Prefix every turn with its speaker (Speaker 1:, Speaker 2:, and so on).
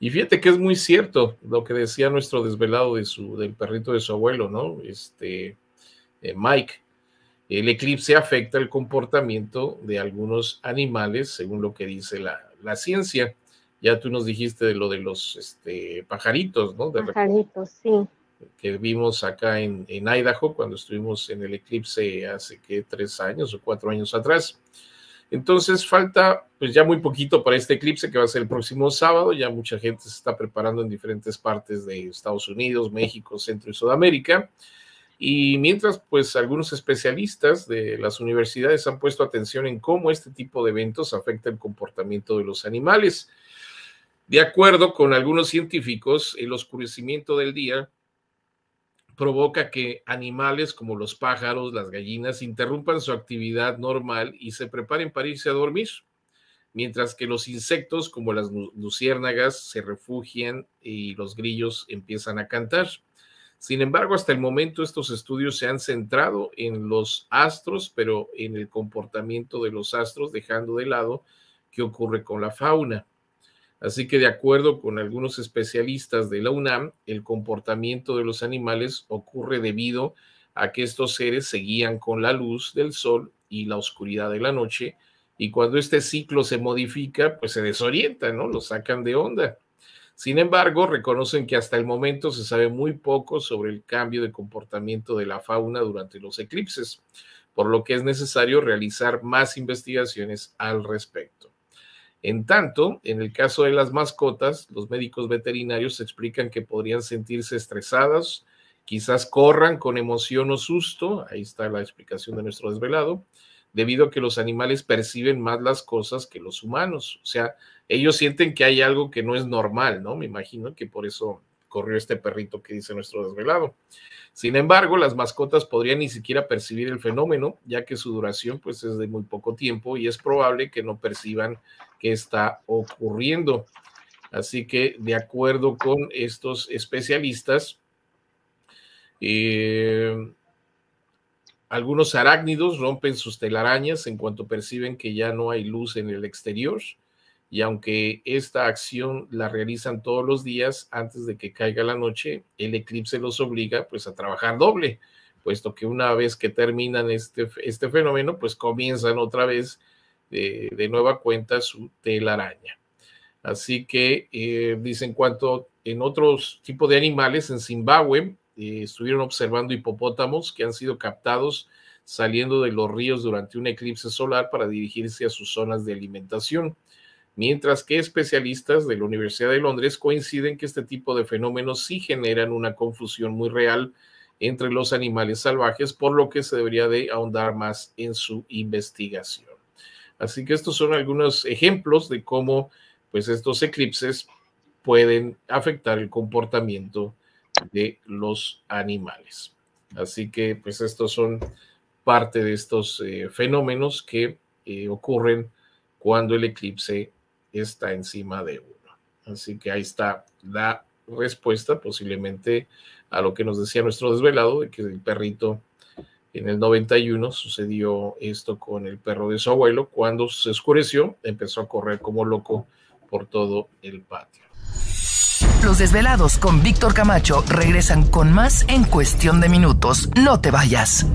Speaker 1: Y fíjate que es muy cierto lo que decía nuestro desvelado de su, del perrito de su abuelo, ¿no? Este, eh, Mike. El eclipse afecta el comportamiento de algunos animales, según lo que dice la, la ciencia. Ya tú nos dijiste de lo de los este, pajaritos, ¿no? pajaritos, sí. Que vimos acá en, en, Idaho cuando estuvimos en el eclipse hace qué tres años o cuatro años atrás. Entonces falta pues ya muy poquito para este eclipse que va a ser el próximo sábado, ya mucha gente se está preparando en diferentes partes de Estados Unidos, México, Centro y Sudamérica. Y mientras, pues algunos especialistas de las universidades han puesto atención en cómo este tipo de eventos afecta el comportamiento de los animales. De acuerdo con algunos científicos, el oscurecimiento del día provoca que animales como los pájaros, las gallinas, interrumpan su actividad normal y se preparen para irse a dormir, mientras que los insectos como las luciérnagas se refugian y los grillos empiezan a cantar. Sin embargo, hasta el momento estos estudios se han centrado en los astros, pero en el comportamiento de los astros, dejando de lado qué ocurre con la fauna. Así que de acuerdo con algunos especialistas de la UNAM, el comportamiento de los animales ocurre debido a que estos seres seguían con la luz del sol y la oscuridad de la noche, y cuando este ciclo se modifica, pues se desorientan, ¿no? Lo sacan de onda. Sin embargo, reconocen que hasta el momento se sabe muy poco sobre el cambio de comportamiento de la fauna durante los eclipses, por lo que es necesario realizar más investigaciones al respecto. En tanto, en el caso de las mascotas, los médicos veterinarios explican que podrían sentirse estresadas, quizás corran con emoción o susto, ahí está la explicación de nuestro desvelado, debido a que los animales perciben más las cosas que los humanos, o sea, ellos sienten que hay algo que no es normal, ¿no? Me imagino que por eso corrió este perrito que dice nuestro desvelado. Sin embargo, las mascotas podrían ni siquiera percibir el fenómeno, ya que su duración pues es de muy poco tiempo y es probable que no perciban que está ocurriendo. Así que de acuerdo con estos especialistas, eh, algunos arácnidos rompen sus telarañas en cuanto perciben que ya no hay luz en el exterior y aunque esta acción la realizan todos los días antes de que caiga la noche, el eclipse los obliga pues a trabajar doble, puesto que una vez que terminan este, este fenómeno, pues comienzan otra vez de, nueva cuenta su telaraña. Así que eh, dicen cuanto en otros tipos de animales, en Zimbabue eh, estuvieron observando hipopótamos que han sido captados saliendo de los ríos durante un eclipse solar para dirigirse a sus zonas de alimentación mientras que especialistas de la Universidad de Londres coinciden que este tipo de fenómenos sí generan una confusión muy real entre los animales salvajes, por lo que se debería de ahondar más en su investigación. Así que estos son algunos ejemplos de cómo pues estos eclipses pueden afectar el comportamiento de los animales. Así que pues estos son parte de estos eh, fenómenos que eh, ocurren cuando el eclipse está encima de uno. Así que ahí está la respuesta posiblemente a lo que nos decía nuestro desvelado, de que el perrito en el 91 sucedió esto con el perro de su abuelo. Cuando se oscureció, empezó a correr como loco por todo el patio. Los desvelados con Víctor Camacho regresan con más en cuestión de minutos. No te vayas.